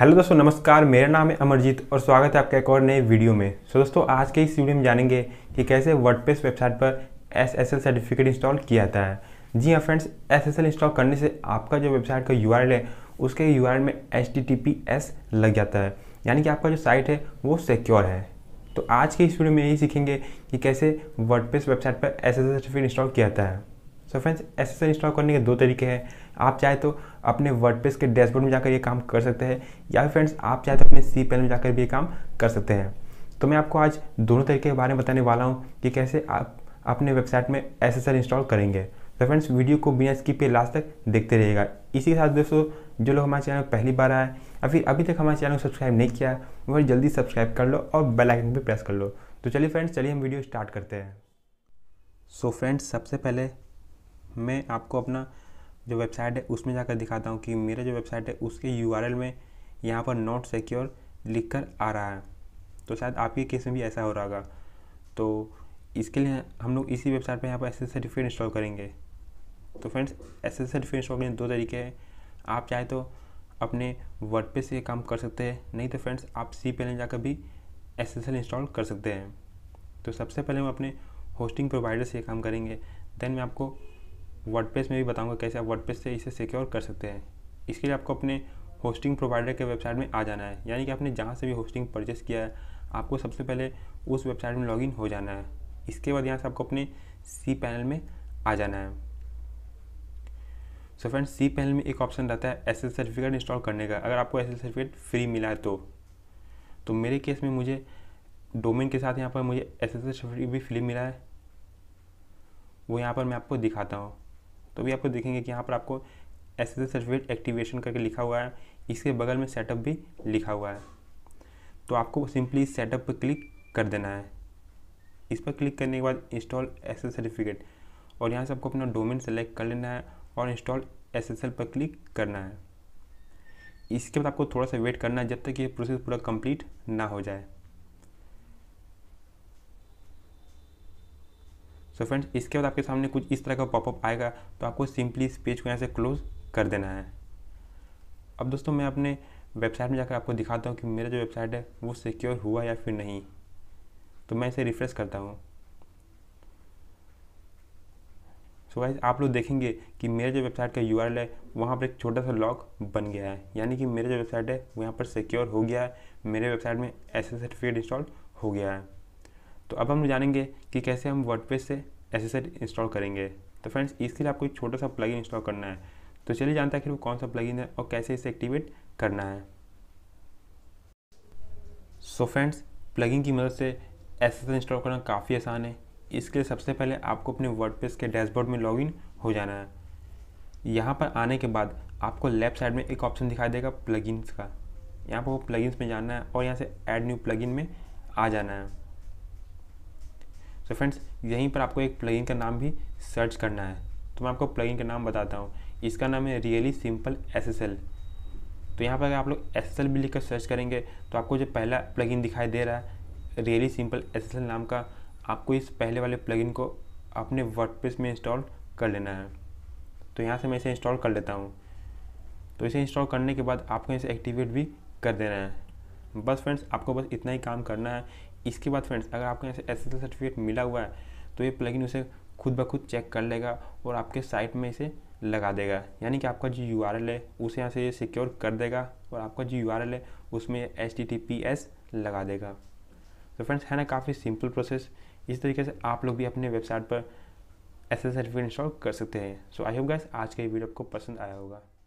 hello दोस्तों नमस्कार मेरा नाम है अमरजीत और स्वागत है आपका एक और नए वीडियो में सो तो so, दोस्तों आज के इस वीडियो में जानेंगे कि कैसे वर्डप्रेस वेबसाइट पर S S L certificate install किया जाता है जी हाँ friends S S L install करने से आपका जो वेबसाइट का यू है उसके यू में H T T P S लग जाता है यानी कि आपका जो साइट है वो सिक्योर है तो आज के इस वीडियो में यही सीखेंगे कि कैसे वर्डप्रेस वेबसाइट पर S S L certificate install किया जाता है सो फ्रेंड्स एस इंस्टॉल करने के दो तरीके हैं आप चाहे तो अपने वर्डप्रेस के डैशबोर्ड में जाकर ये काम कर सकते हैं या फिर फ्रेंड्स आप चाहे तो अपने सी पैनल में जाकर भी ये काम कर सकते हैं तो मैं आपको आज दोनों तरीके के बारे में बताने वाला हूँ कि कैसे आप अपने वेबसाइट में एस इंस्टॉल करेंगे तो फ्रेंड्स वीडियो को बिना स्किप पे लास्ट तक देखते रहिएगा इसी के साथ दोस्तों जो लोग हमारे चैनल पहली बार आए या फिर अभी तक हमारे चैनल को सब्सक्राइब नहीं किया वह जल्दी सब्सक्राइब कर लो और बेल आइकन भी प्रेस कर लो तो चलिए फ्रेंड्स चलिए हम वीडियो स्टार्ट करते हैं सो so फ्रेंड्स सबसे पहले मैं आपको अपना जो वेबसाइट है उसमें जाकर दिखाता हूँ कि मेरा जो वेबसाइट है उसके यू में यहाँ पर नॉट सिक्योर लिख कर आ रहा है तो शायद आपके केस में भी ऐसा हो रहा होगा तो इसके लिए हम लोग इसी वेबसाइट पर यहाँ पर एस एस इंस्टॉल करेंगे तो फ्रेंड्स एस एस इंस्टॉल करने दो तरीके हैं आप चाहे तो अपने वर्ड पे से काम कर सकते हैं नहीं तो फ्रेंड्स आप सी पे जाकर भी एस एस एल इंस्टॉल कर सकते हैं तो सबसे पहले हम अपने होस्टिंग प्रोवाइडर से काम करेंगे देन मैं आपको वर्डप्रेस में भी बताऊँगा कैसे आप वर्डप्रेस से इसे सिक्योर कर सकते हैं इसके लिए आपको अपने होस्टिंग प्रोवाइडर के वेबसाइट में आ जाना है यानी कि आपने जहाँ से भी होस्टिंग परचेस किया है आपको सबसे पहले उस वेबसाइट में लॉगिन हो जाना है इसके बाद यहाँ से आपको अपने सी पैनल में आ जाना है सो फ्रेंड्स सी पैनल में एक ऑप्शन रहता है एस सर्टिफिकेट इंस्टॉल करने का अगर आपको एस सर्टिफिकेट फ्री मिला है तो तो मेरे केस में मुझे डोमेन के साथ यहाँ पर मुझे एस सर्टिफिकेट भी फ्री मिला है वो यहाँ पर मैं आपको दिखाता हूँ तो भी आपको देखेंगे कि यहाँ पर आपको एस सर्टिफिकेट एक्टिवेशन करके लिखा हुआ है इसके बगल में सेटअप भी लिखा हुआ है तो आपको सिंपली सेटअप पर क्लिक कर देना है इस पर क्लिक करने के बाद इंस्टॉल एस सर्टिफिकेट और यहाँ से आपको अपना डोमेन सेलेक्ट कर लेना है और इंस्टॉल एस पर क्लिक करना है इसके बाद आपको थोड़ा सा वेट करना है जब तक ये प्रोसेस पूरा कंप्लीट ना हो जाए सो फ्रेंड्स इसके बाद आपके सामने कुछ इस तरह का पॉपअप आएगा तो आपको सिंपली इस पेज को यहाँ से क्लोज कर देना है अब दोस्तों मैं अपने वेबसाइट में जाकर आपको दिखाता हूँ कि मेरा जो वेबसाइट है वो सिक्योर हुआ या फिर नहीं तो मैं इसे रिफ्रेश करता हूँ सो so गाइज आप लोग देखेंगे कि मेरे जो वेबसाइट का यू है वहाँ पर एक छोटा सा लॉक बन गया है यानी कि मेरा जो वेबसाइट है वो यहाँ पर सिक्योर हो गया है मेरे वेबसाइट में ऐसे सर्टिफिकेट इंस्टॉल हो गया है तो अब हम जानेंगे कि कैसे हम वर्डप्रेस से एसेसर इंस्टॉल करेंगे तो फ्रेंड्स इसके लिए आपको एक छोटा सा प्लगइन इंस्टॉल करना है तो चलिए जानते हैं कि वो कौन सा प्लगइन है और कैसे इसे एक्टिवेट करना है सो फ्रेंड्स प्लगइन की मदद से एसेसर इंस्टॉल करना काफ़ी आसान है इसके लिए सबसे पहले आपको अपने वर्डप्रेस के डैशबोर्ड में लॉगिन हो जाना है यहाँ पर आने के बाद आपको लेफ्ट साइड में एक ऑप्शन दिखाई देगा प्लगइन्स का यहाँ पर वो प्लगइन्स में जाना है और यहाँ से ऐड न्यू प्लगइन में आ जाना है तो फ्रेंड्स यहीं पर आपको एक प्लगइन का नाम भी सर्च करना है तो मैं आपको प्लगइन का नाम बताता हूँ इसका नाम है रियली सिंपल एसएसएल तो यहाँ पर अगर आप लोग एस भी लिख कर सर्च करेंगे तो आपको जो पहला प्लगइन दिखाई दे रहा है रियली सिंपल एस नाम का आपको इस पहले वाले प्लगइन को अपने वर्डप्रेस में इंस्टॉल कर लेना है तो यहाँ से मैं इसे इंस्टॉल कर लेता हूँ तो इसे इंस्टॉल करने के बाद आपको इसे एक्टिवेट भी कर देना है बस फ्रेंड्स आपको बस इतना ही काम करना है इसके बाद फ्रेंड्स अगर आपको यहाँ से एस सर्टिफिकेट मिला हुआ है तो ये प्लगइन उसे खुद ब खुद चेक कर लेगा और आपके साइट में इसे लगा देगा यानी कि आपका जो यू है उसे यहाँ से ये सिक्योर कर देगा और आपका जो यू है उसमें एच लगा देगा तो फ्रेंड्स है ना काफ़ी सिंपल प्रोसेस इस तरीके से आप लोग भी अपने वेबसाइट पर एस सर्टिफिकेट इंस्टॉल कर सकते हैं सो आई होप गैस आज का ये वीडियो आपको पसंद आया होगा